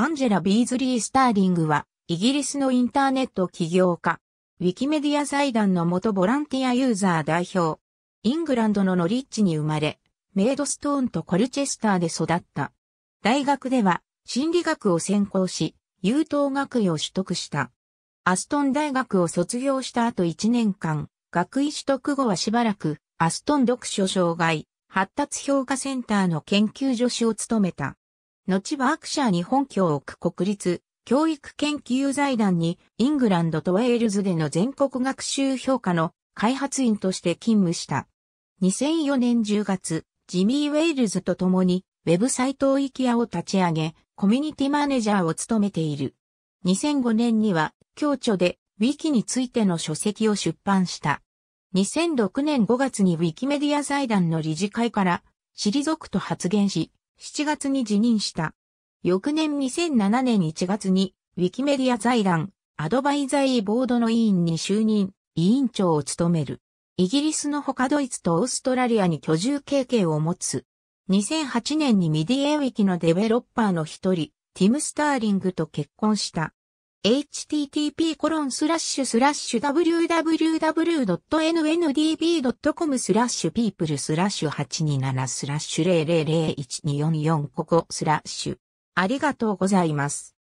アンジェラ・ビーズリー・スターリングは、イギリスのインターネット起業家、ウィキメディア財団の元ボランティアユーザー代表、イングランドのノリッチに生まれ、メイドストーンとコルチェスターで育った。大学では、心理学を専攻し、優等学位を取得した。アストン大学を卒業した後1年間、学位取得後はしばらく、アストン読書障害、発達評価センターの研究助手を務めた。後はアクシャーに本拠を置く国立教育研究財団にイングランドとウェールズでの全国学習評価の開発員として勤務した。2004年10月、ジミー・ウェールズと共にウェブサイトイキアを立ち上げ、コミュニティマネージャーを務めている。2005年には、共著でウィキについての書籍を出版した。2006年5月にウィキメディア財団の理事会から退くと発言し、7月に辞任した。翌年2007年1月に、ウィキメディア財団、アドバイザリーボードの委員に就任、委員長を務める。イギリスの他ドイツとオーストラリアに居住経験を持つ。2008年にミディエウィキのデベロッパーの一人、ティム・スターリングと結婚した。http://www.nndb.com スラッシュ people スラッシュ827スラッシュ0 0 0 1 2 4 4こスラッシュありがとうございます。